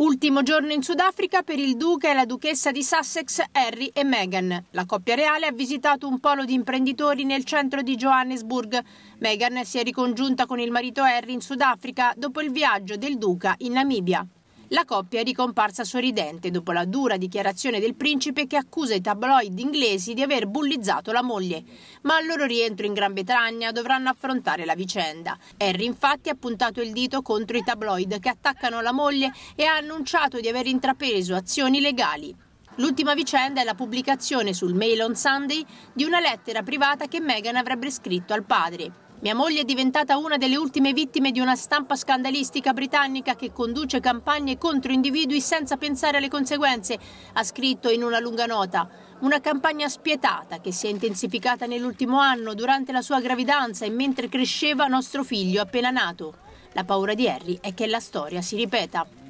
Ultimo giorno in Sudafrica per il duca e la duchessa di Sussex Harry e Meghan. La coppia reale ha visitato un polo di imprenditori nel centro di Johannesburg. Meghan si è ricongiunta con il marito Harry in Sudafrica dopo il viaggio del duca in Namibia. La coppia è ricomparsa sorridente dopo la dura dichiarazione del principe che accusa i tabloid inglesi di aver bullizzato la moglie, ma al loro rientro in Gran Bretagna dovranno affrontare la vicenda. Harry infatti ha puntato il dito contro i tabloid che attaccano la moglie e ha annunciato di aver intrapreso azioni legali. L'ultima vicenda è la pubblicazione sul Mail on Sunday di una lettera privata che Meghan avrebbe scritto al padre. Mia moglie è diventata una delle ultime vittime di una stampa scandalistica britannica che conduce campagne contro individui senza pensare alle conseguenze, ha scritto in una lunga nota. Una campagna spietata che si è intensificata nell'ultimo anno durante la sua gravidanza e mentre cresceva nostro figlio appena nato. La paura di Harry è che la storia si ripeta.